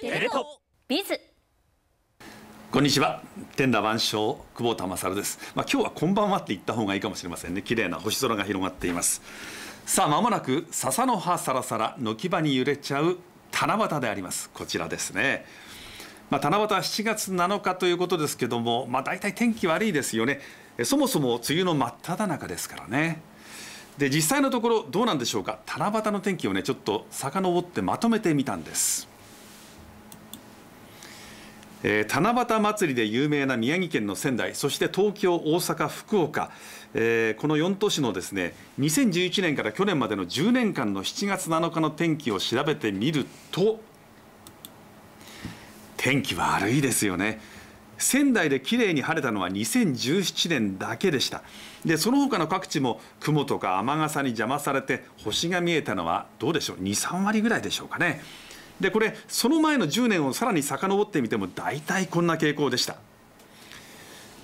テレ東ビズこんにちは天羅万象久保田勝ですまあ今日はこんばんはって言った方がいいかもしれませんね綺麗な星空が広がっていますさあまもなく笹の葉さらさら軒場に揺れちゃう七夕でありますこちらですねまあ、七夕は7月7日ということですけども、まあ、大体天気悪いですよねそもそも梅雨の真っ只中ですからねで実際のところどうなんでしょうか七夕の天気をねちょっと遡ってまとめてみたんですえー、七夕祭りで有名な宮城県の仙台そして東京、大阪、福岡、えー、この4都市のですね2011年から去年までの10年間の7月7日の天気を調べてみると天気悪いですよね。仙台で綺麗に晴れたのは2017年だけでしたでその他の各地も雲とか雨傘に邪魔されて星が見えたのはどうでしょう23割ぐらいでしょうかね。でこれその前の10年をさらに遡ってみても大体こんな傾向でした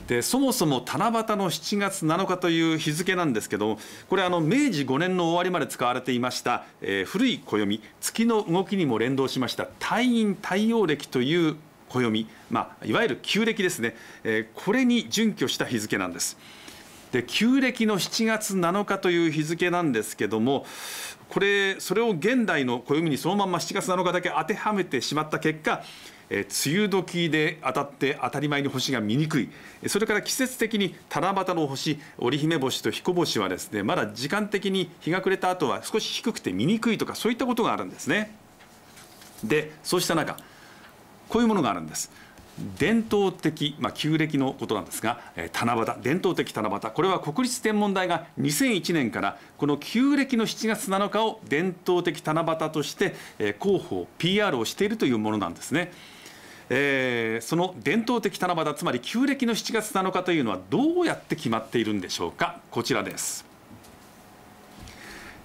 でそもそも七夕の7月7日という日付なんですけどこれあの明治5年の終わりまで使われていました、えー、古い暦月の動きにも連動しました太陰太陽暦という暦、まあ、いわゆる旧暦ですね、えー、これに準拠した日付なんです。で旧暦の7月7日という日付なんですけどもこれそれを現代の暦にそのまま7月7日だけ当てはめてしまった結果え梅雨時で当たって当たり前に星が見にくいそれから季節的に七夕の星織姫星と彦星はですねまだ時間的に日が暮れた後は少し低くて見にくいとかそういったことがあるんですねでそうした中こういうものがあるんです。伝統的、まあ、旧暦のことなんですが、えー、七夕伝統的七夕これは国立天文台が2001年からこの旧暦の7月7日を伝統的七夕として、えー、広報 PR をしているというものなんですね。えー、その伝統的七夕つまり旧暦の7月7日というのはどうやって決まっているんでしょうかこちらです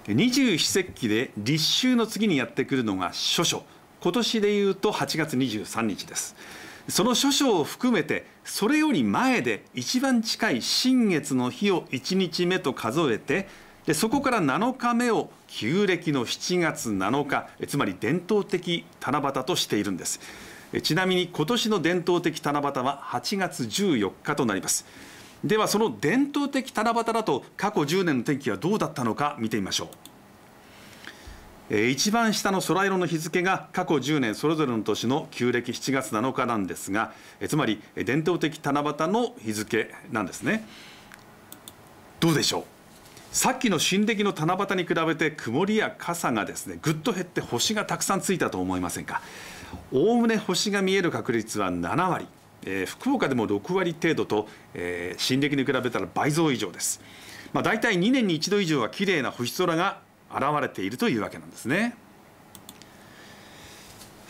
二十四節気で立秋の次にやってくるのが諸暑今年でいうと8月23日ですその諸書を含めてそれより前で一番近い新月の日を1日目と数えてでそこから7日目を旧暦の7月7日つまり伝統的七夕としているんですちなみに今年の伝統的七夕は8月14日となりますではその伝統的七夕だと過去10年の天気はどうだったのか見てみましょう一番下の空色の日付が過去10年それぞれの年の旧暦7月7日なんですがつまり伝統的七夕の日付なんですねどうでしょうさっきの新暦の七夕に比べて曇りや傘がですねぐっと減って星がたくさんついたと思いませんかおおむね星が見える確率は7割、えー、福岡でも6割程度と、えー、新暦に比べたら倍増以上です、まあ、大体2年に1度以上は綺麗な星空が現れているというわけなんですね。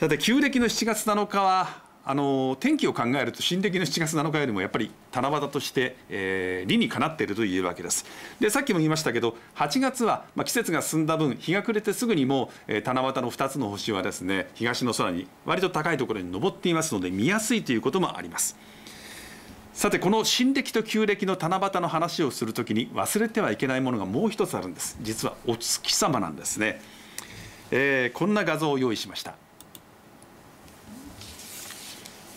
さて旧暦の7月7日はあの天気を考えると新暦の7月7日よりもやっぱり七夕として、えー、理にかなっているというわけですでさっきも言いましたけど8月は、まあ、季節が進んだ分日が暮れてすぐにもう、えー、七夕の2つの星はですね東の空に割と高いところに上っていますので見やすいということもあります。さてこの新暦と旧暦の七夕の話をするときに忘れてはいけないものがもう一つあるんです実はお月様なんですね、えー、こんな画像を用意しました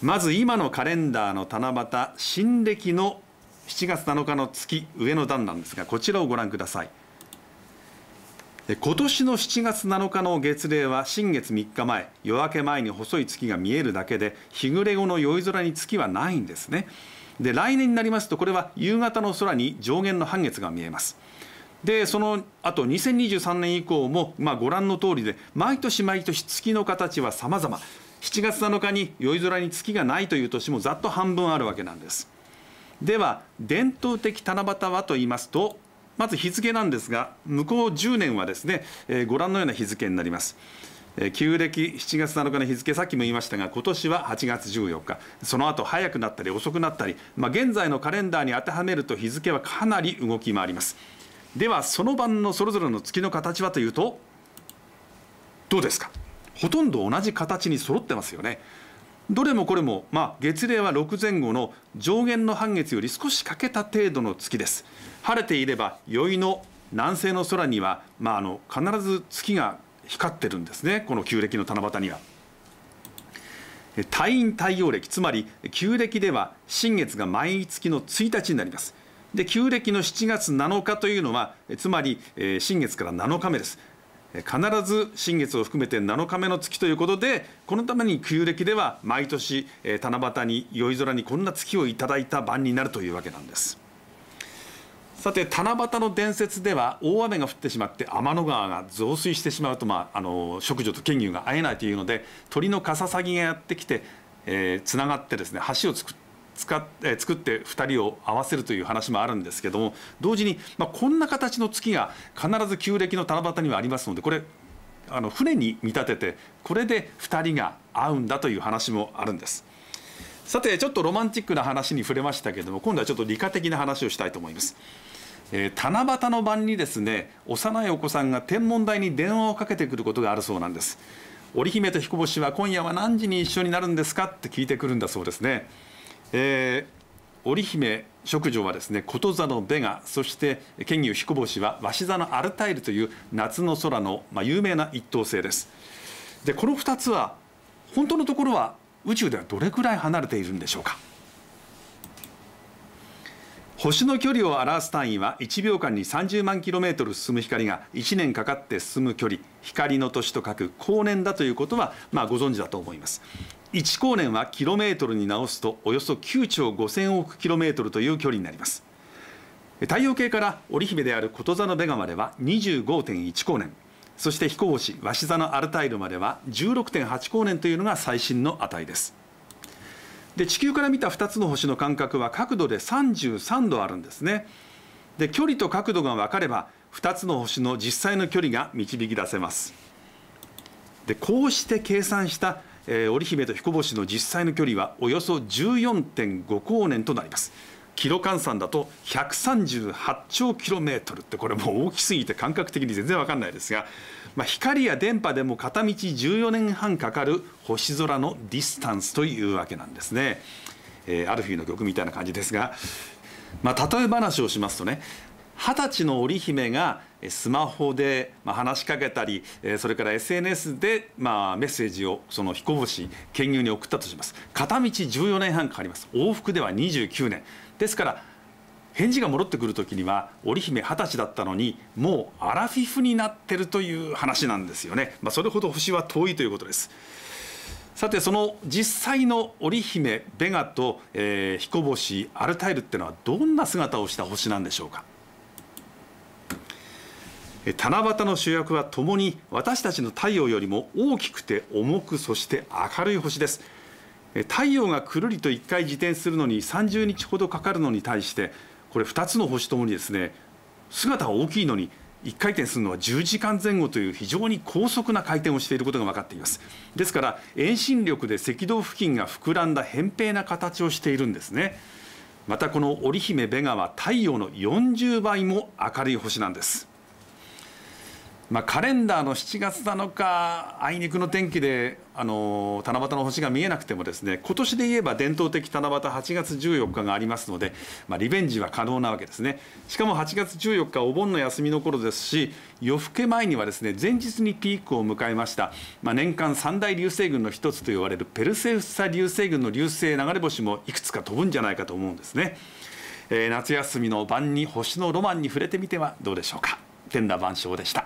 まず今のカレンダーの七夕新暦の7月7日の月上の段なんですがこちらをご覧ください今年の7月7日の月齢は新月3日前夜明け前に細い月が見えるだけで日暮れ後の宵空に月はないんですねで来年になりますとこれは夕方の空に上限の半月が見えますでその後2023年以降も、まあ、ご覧の通りで毎年毎年月の形は様々7月7日に宵空に月がないという年もざっと半分あるわけなんですでは伝統的七夕はと言いますとまず日付なんですが向こう10年はですね、えー、ご覧のような日付になります旧暦7月7日の日付さっきも言いましたが今年は8月14日その後早くなったり遅くなったり、まあ、現在のカレンダーに当てはめると日付はかなり動き回りますではその晩のそれぞれの月の形はというとどうですかほとんど同じ形に揃ってますよねどれもこれも、まあ、月齢は6前後の上限の半月より少し欠けた程度の月です晴れていれば宵の南西の空には、まあ、あの必ず月が光ってるんですねこの旧暦の七夕には。太陰太陽暦つまり旧暦では新月が毎月の1日になります。で旧暦の7月7日というのはつまり、え新月から7日目です。必ず新月を含めて7日目の月ということでこのために旧暦では毎年、え七夕に宵空にこんな月をいただいた晩になるというわけなんです。さて七夕の伝説では大雨が降ってしまって天の川が増水してしまうと、まあ、あの職女と剣牛が会えないというので鳥のカササギがやってきてつな、えー、がってですね橋を作って使っ作って2人を合わせるという話もあるんですけども同時に、まあ、こんな形の月が必ず旧暦の七夕にはありますのでこれあの船に見立ててこれで2人が会うんだという話もあるんです。さてちょっとロマンチックな話に触れましたけれども今度はちょっと理科的な話をしたいと思います。えー、七夕の晩にですね幼いお子さんが天文台に電話をかけてくることがあるそうなんです織姫と彦星は今夜は何時に一緒になるんですかって聞いてくるんだそうですね、えー、織姫職女はですね琴座のベガそして剣牛彦星は鷲座のアルタイルという夏の空の、まあ、有名な一等星ですでこの2つは本当のところは宇宙ではどれくらい離れているんでしょうか星の距離を表す単位は1秒間に30万キロメートル進む光が1年かかって進む距離光の年と書く光年だということはまあご存知だと思います1光年はキロメートルに直すとおよそ9兆5000億トルという距離になります太陽系から織姫であることざのベガまでは25.1光年そして彦星鷲座のアルタイルまでは16.8光年というのが最新の値ですで地球から見た2つの星の間隔は角度で33度あるんですねで距離と角度が分かれば2つの星の実際の距離が導き出せますでこうして計算した、えー、織姫と彦星の実際の距離はおよそ14.5光年となりますキロ換算だと138兆キロメートルってこれもう大きすぎて感覚的に全然わかんないですが、まあ、光や電波でも片道14年半かかる星空のディスタンスというわけなんですね。えー、アルフィーの曲みたいな感じですが、まあ、例え話をしますとね二十歳の織姫がスマホで話しかけたりそれから SNS でメッセージをその彦星研究に送ったとします片道14年半かかります往復では29年ですから返事が戻ってくる時には織姫二十歳だったのにもうアラフィフになってるという話なんですよね、まあ、それほど星は遠いということですさてその実際の織姫ベガと、えー、彦星アルタイルっていうのはどんな姿をした星なんでしょうか七夕の主役はともに私たちの太陽よりも大きくて重くそして明るい星です太陽がくるりと1回自転するのに30日ほどかかるのに対してこれ2つの星ともにですね姿は大きいのに1回転するのは10時間前後という非常に高速な回転をしていることが分かっていますですから遠心力で赤道付近が膨らんだ扁平な形をしているんですねまたこの織姫ベガは太陽の40倍も明るい星なんですまあ、カレンダーの7月7日あいにくの天気であの七夕の星が見えなくてもですね今年で言えば伝統的七夕8月14日がありますので、まあ、リベンジは可能なわけですねしかも8月14日お盆の休みの頃ですし夜更け前にはですね前日にピークを迎えました、まあ、年間三大流星群の一つと言われるペルセウス座流星群の流星流れ星もいくつか飛ぶんじゃないかと思うんですね、えー、夏休みの晩に星のロマンに触れてみてはどうでしょうか天羅万象でした